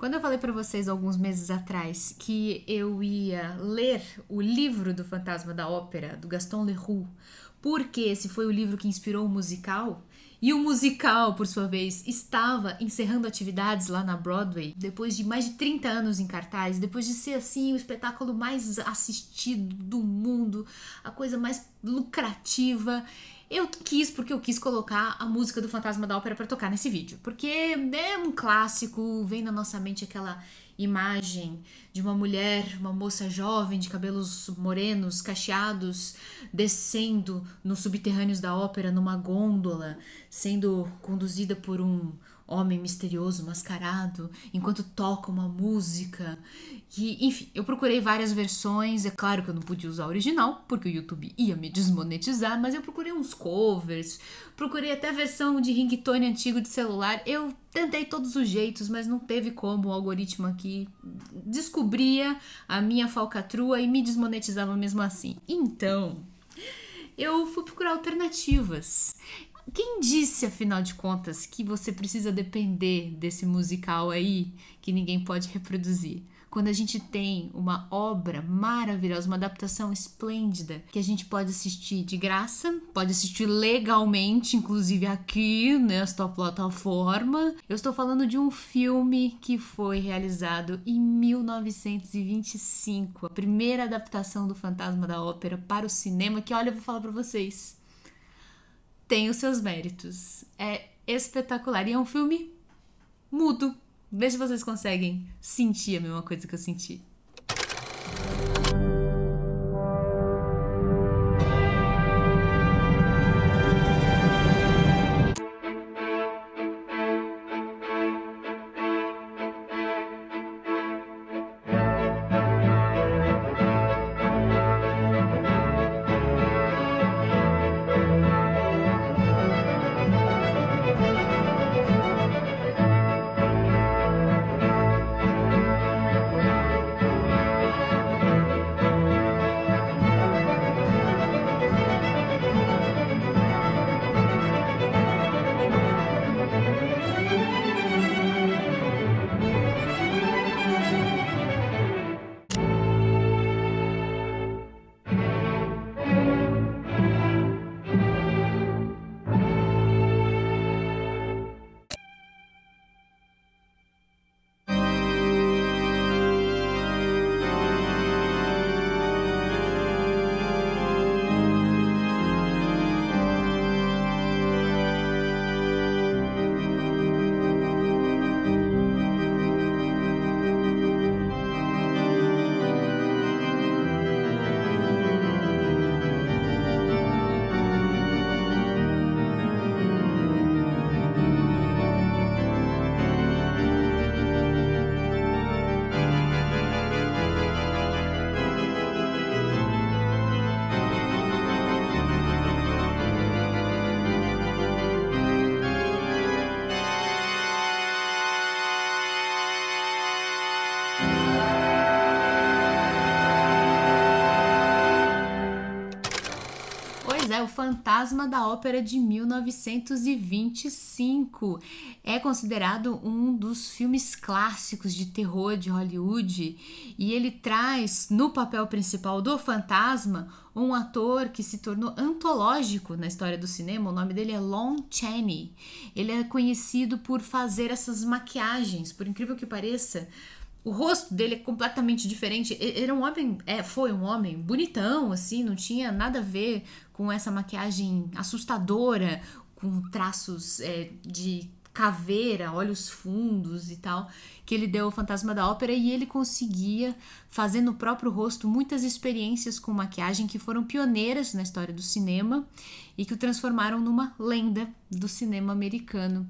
Quando eu falei para vocês alguns meses atrás que eu ia ler o livro do Fantasma da Ópera, do Gaston Leroux, porque esse foi o livro que inspirou o musical, e o musical, por sua vez, estava encerrando atividades lá na Broadway, depois de mais de 30 anos em cartaz, depois de ser assim o espetáculo mais assistido do mundo, a coisa mais lucrativa. Eu quis porque eu quis colocar a música do Fantasma da Ópera para tocar nesse vídeo, porque é um clássico, vem na nossa mente aquela imagem de uma mulher, uma moça jovem de cabelos morenos, cacheados, descendo nos subterrâneos da ópera numa gôndola, sendo conduzida por um homem misterioso, mascarado, enquanto toca uma música. E, enfim, eu procurei várias versões. É claro que eu não podia usar a original, porque o YouTube ia me desmonetizar, mas eu procurei uns covers, procurei até versão de ringtone antigo de celular. Eu tentei todos os jeitos, mas não teve como. O algoritmo aqui descobria a minha falcatrua e me desmonetizava mesmo assim. Então eu fui procurar alternativas. Quem disse, afinal de contas, que você precisa depender desse musical aí que ninguém pode reproduzir? Quando a gente tem uma obra maravilhosa, uma adaptação esplêndida que a gente pode assistir de graça, pode assistir legalmente, inclusive aqui nesta né, plataforma. Eu estou falando de um filme que foi realizado em 1925, a primeira adaptação do Fantasma da Ópera para o cinema. Que olha, eu vou falar para vocês tem os seus méritos. É espetacular. E é um filme mudo. Veja se vocês conseguem sentir a mesma coisa que eu senti. Fantasma da Ópera de 1925. É considerado um dos filmes clássicos de terror de Hollywood e ele traz no papel principal do fantasma um ator que se tornou antológico na história do cinema. O nome dele é Lon Chaney. Ele é conhecido por fazer essas maquiagens, por incrível que pareça. O rosto dele é completamente diferente. Era um homem, é, foi um homem bonitão, assim, não tinha nada a ver com essa maquiagem assustadora, com traços é, de caveira, olhos fundos e tal, que ele deu ao Fantasma da Ópera e ele conseguia fazer no próprio rosto muitas experiências com maquiagem que foram pioneiras na história do cinema e que o transformaram numa lenda do cinema americano.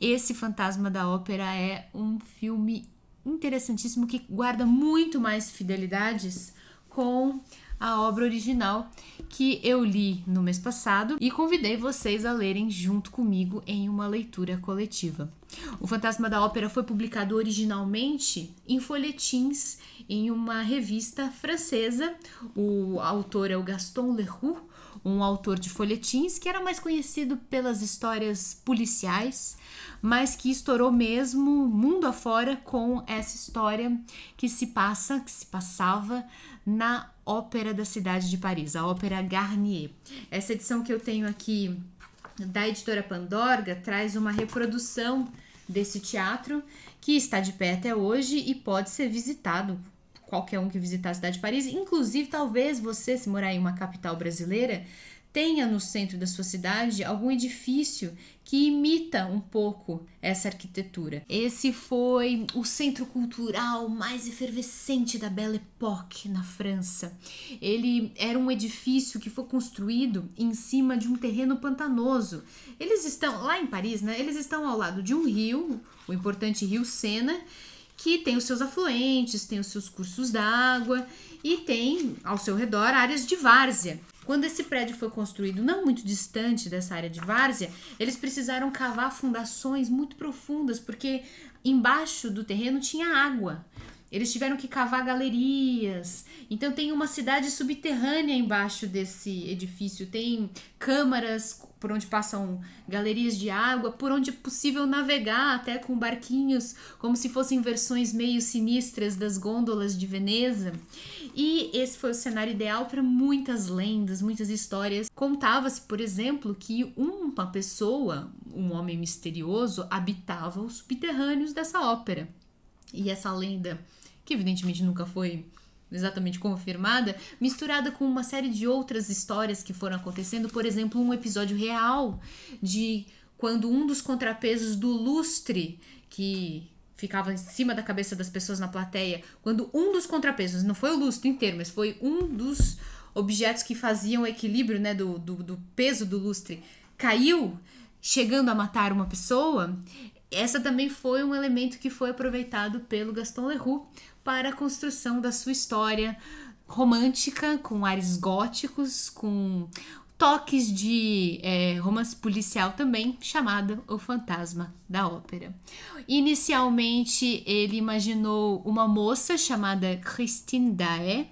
Esse Fantasma da Ópera é um filme interessantíssimo que guarda muito mais fidelidades com a obra original que eu li no mês passado e convidei vocês a lerem junto comigo em uma leitura coletiva. O Fantasma da Ópera foi publicado originalmente em folhetins em uma revista francesa. O autor é o Gaston Leroux, um autor de folhetins que era mais conhecido pelas histórias policiais, mas que estourou mesmo mundo afora com essa história que se passa, que se passava na Ópera da Cidade de Paris, a Ópera Garnier. Essa edição que eu tenho aqui da editora Pandorga traz uma reprodução desse teatro que está de pé até hoje e pode ser visitado qualquer um que visitar a cidade de Paris, inclusive talvez você se morar em uma capital brasileira tenha no centro da sua cidade algum edifício que imita um pouco essa arquitetura. Esse foi o centro cultural mais efervescente da Belle Époque na França. Ele era um edifício que foi construído em cima de um terreno pantanoso. Eles estão lá em Paris, né? Eles estão ao lado de um rio, o importante rio Sena, que tem os seus afluentes, tem os seus cursos d'água e tem ao seu redor áreas de várzea. Quando esse prédio foi construído, não muito distante dessa área de várzea, eles precisaram cavar fundações muito profundas, porque embaixo do terreno tinha água. Eles tiveram que cavar galerias. Então tem uma cidade subterrânea embaixo desse edifício. Tem câmaras por onde passam galerias de água, por onde é possível navegar até com barquinhos, como se fossem versões meio sinistras das gôndolas de Veneza. E esse foi o cenário ideal para muitas lendas, muitas histórias. Contava-se, por exemplo, que uma pessoa, um homem misterioso, habitava os subterrâneos dessa ópera. E essa lenda, que evidentemente nunca foi exatamente confirmada, misturada com uma série de outras histórias que foram acontecendo, por exemplo, um episódio real de quando um dos contrapesos do lustre que ficava em cima da cabeça das pessoas na plateia, quando um dos contrapesos, não foi o lustre inteiro, mas foi um dos objetos que faziam o equilíbrio né, do, do, do peso do lustre, caiu, chegando a matar uma pessoa, essa também foi um elemento que foi aproveitado pelo Gaston Leroux para a construção da sua história romântica, com ares góticos, com toques de é, romance policial também, chamado O Fantasma da Ópera. Inicialmente, ele imaginou uma moça chamada Christine Dae,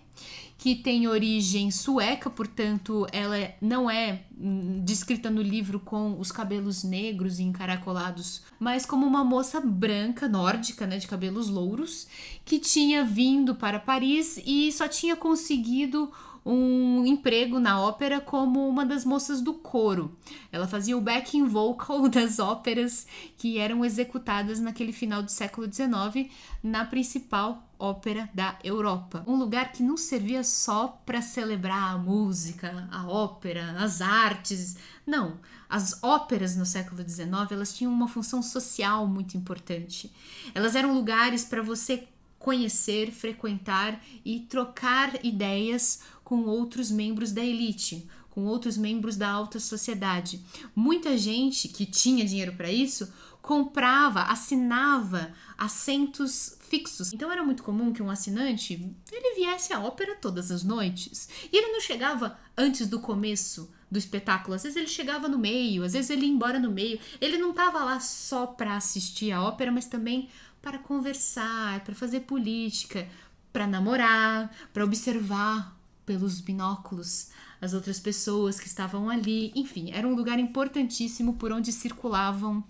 que tem origem sueca, portanto, ela não é hum, descrita no livro com os cabelos negros e encaracolados, mas como uma moça branca nórdica, né, de cabelos louros, que tinha vindo para Paris e só tinha conseguido um emprego na ópera como uma das moças do coro. Ela fazia o backing vocal das óperas que eram executadas naquele final do século XIX na principal ópera da Europa. Um lugar que não servia só para celebrar a música, a ópera, as artes. Não, as óperas no século XIX elas tinham uma função social muito importante. Elas eram lugares para você conhecer, frequentar e trocar ideias com outros membros da elite, com outros membros da alta sociedade. Muita gente que tinha dinheiro para isso comprava, assinava assentos fixos. Então era muito comum que um assinante ele viesse à ópera todas as noites e ele não chegava antes do começo do espetáculo. Às vezes ele chegava no meio, às vezes ele ia embora no meio. Ele não estava lá só para assistir a ópera, mas também para conversar, para fazer política, para namorar, para observar pelos binóculos as outras pessoas que estavam ali. Enfim, era um lugar importantíssimo por onde circulavam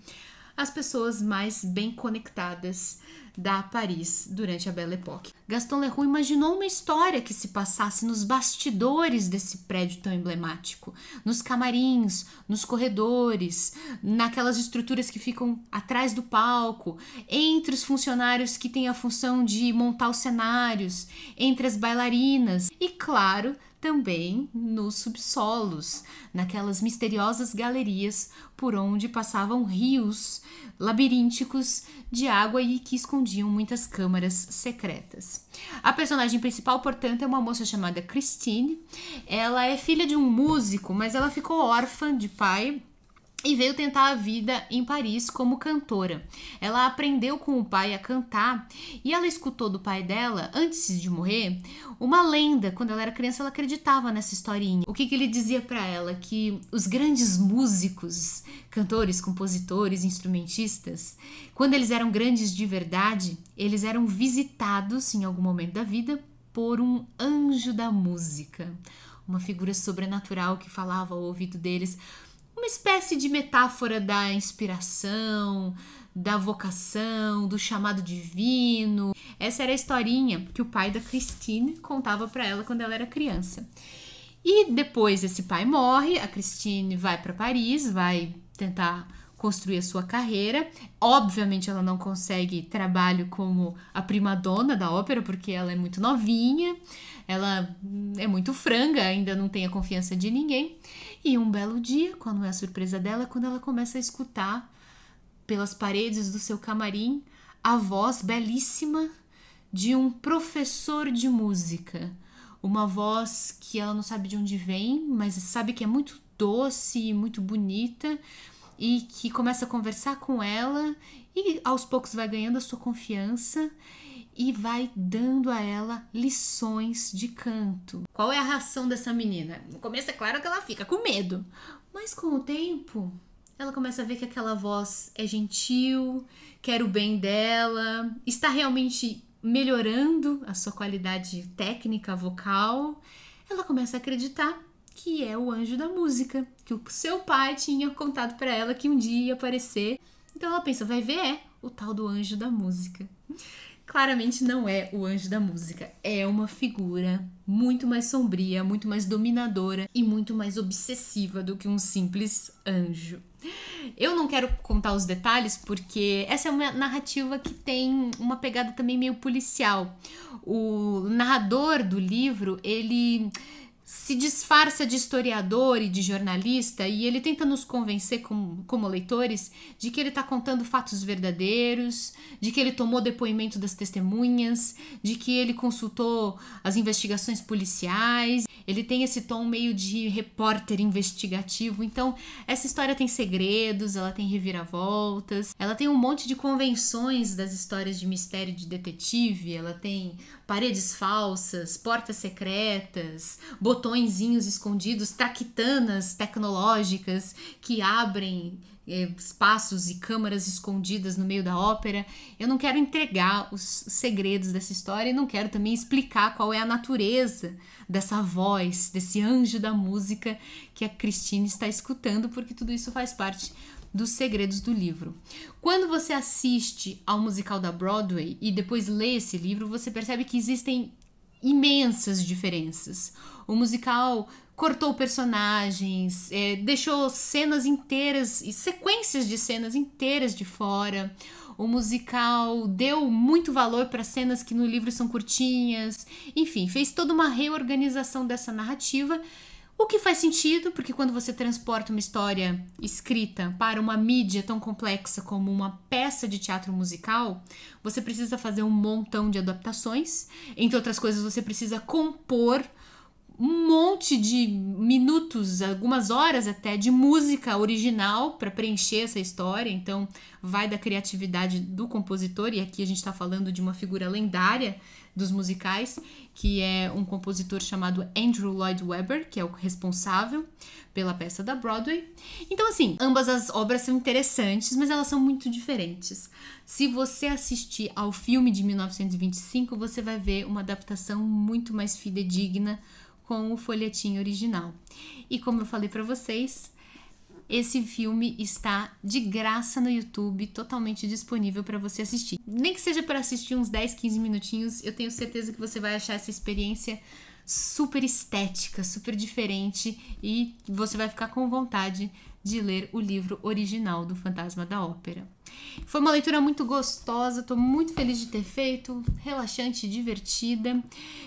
as pessoas mais bem conectadas da Paris durante a Belle Époque. Gaston Leroux imaginou uma história que se passasse nos bastidores desse prédio tão emblemático, nos camarins, nos corredores, naquelas estruturas que ficam atrás do palco, entre os funcionários que têm a função de montar os cenários, entre as bailarinas e, claro, também nos subsolos, naquelas misteriosas galerias por onde passavam rios labirínticos de água e que escondiam muitas câmaras secretas. A personagem principal, portanto, é uma moça chamada Christine. Ela é filha de um músico, mas ela ficou órfã de pai e veio tentar a vida em Paris como cantora. Ela aprendeu com o pai a cantar e ela escutou do pai dela, antes de morrer, uma lenda. Quando ela era criança, ela acreditava nessa historinha. O que, que ele dizia para ela? Que os grandes músicos, cantores, compositores, instrumentistas, quando eles eram grandes de verdade, eles eram visitados em algum momento da vida por um anjo da música. Uma figura sobrenatural que falava ao ouvido deles uma espécie de metáfora da inspiração, da vocação, do chamado divino. Essa era a historinha que o pai da Christine contava para ela quando ela era criança. E depois esse pai morre, a Christine vai para Paris, vai tentar construir a sua carreira. Obviamente ela não consegue trabalho como a prima dona da ópera porque ela é muito novinha, ela é muito franga, ainda não tem a confiança de ninguém. E um belo dia, qual não é a surpresa dela, é quando ela começa a escutar pelas paredes do seu camarim a voz belíssima de um professor de música. Uma voz que ela não sabe de onde vem, mas sabe que é muito doce, muito bonita e que começa a conversar com ela e aos poucos vai ganhando a sua confiança e vai dando a ela lições de canto. Qual é a ração dessa menina? No começo é claro que ela fica com medo, mas com o tempo ela começa a ver que aquela voz é gentil, quer o bem dela, está realmente melhorando a sua qualidade técnica vocal. Ela começa a acreditar que é o anjo da música, que o seu pai tinha contado para ela que um dia ia aparecer. Então ela pensa, vai ver, é o tal do anjo da música claramente não é o anjo da música. É uma figura muito mais sombria, muito mais dominadora e muito mais obsessiva do que um simples anjo. Eu não quero contar os detalhes porque essa é uma narrativa que tem uma pegada também meio policial. O narrador do livro, ele se disfarça de historiador e de jornalista e ele tenta nos convencer como, como leitores de que ele está contando fatos verdadeiros, de que ele tomou depoimento das testemunhas, de que ele consultou as investigações policiais. Ele tem esse tom meio de repórter investigativo, então essa história tem segredos, ela tem reviravoltas, ela tem um monte de convenções das histórias de mistério de detetive, ela tem paredes falsas, portas secretas, botõezinhos escondidos, traquitanas tecnológicas que abrem é, espaços e câmaras escondidas no meio da ópera. Eu não quero entregar os segredos dessa história e não quero também explicar qual é a natureza dessa voz, desse anjo da música que a Christine está escutando, porque tudo isso faz parte dos segredos do livro. Quando você assiste ao musical da Broadway e depois lê esse livro, você percebe que existem imensas diferenças. O musical cortou personagens, é, deixou cenas inteiras e sequências de cenas inteiras de fora. O musical deu muito valor para cenas que no livro são curtinhas. Enfim, fez toda uma reorganização dessa narrativa o que faz sentido, porque quando você transporta uma história escrita para uma mídia tão complexa como uma peça de teatro musical, você precisa fazer um montão de adaptações. Entre outras coisas, você precisa compor um monte de minutos, algumas horas até, de música original para preencher essa história. Então, vai da criatividade do compositor, e aqui a gente está falando de uma figura lendária dos musicais, que é um compositor chamado Andrew Lloyd Webber, que é o responsável pela peça da Broadway. Então, assim, ambas as obras são interessantes, mas elas são muito diferentes. Se você assistir ao filme de 1925, você vai ver uma adaptação muito mais fidedigna com o folhetim original. E como eu falei para vocês, esse filme está de graça no YouTube, totalmente disponível para você assistir. Nem que seja para assistir uns 10, 15 minutinhos, eu tenho certeza que você vai achar essa experiência super estética, super diferente e você vai ficar com vontade de ler o livro original do Fantasma da Ópera. Foi uma leitura muito gostosa, estou muito feliz de ter feito, relaxante, divertida.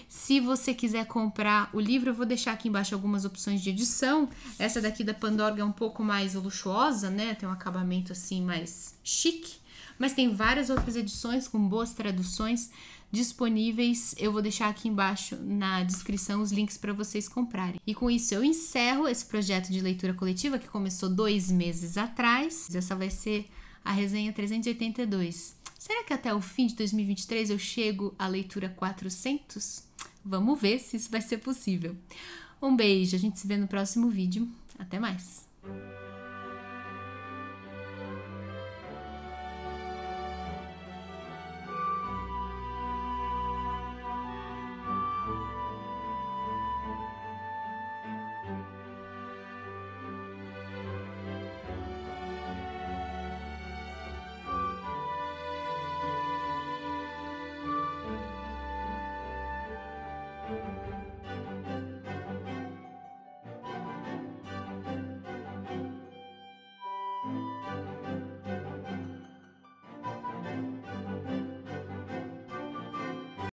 Se você quiser comprar o livro, eu vou deixar aqui embaixo algumas opções de edição. Essa daqui da Pandorga é um pouco mais luxuosa, né? Tem um acabamento assim mais chique, mas tem várias outras edições com boas traduções disponíveis. Eu vou deixar aqui embaixo na descrição os links para vocês comprarem. E com isso eu encerro esse projeto de leitura coletiva que começou dois meses atrás. Essa vai ser a resenha 382. Será que até o fim de 2023 eu chego à leitura 400? Vamos ver se isso vai ser possível. Um beijo, a gente se vê no próximo vídeo. Até mais!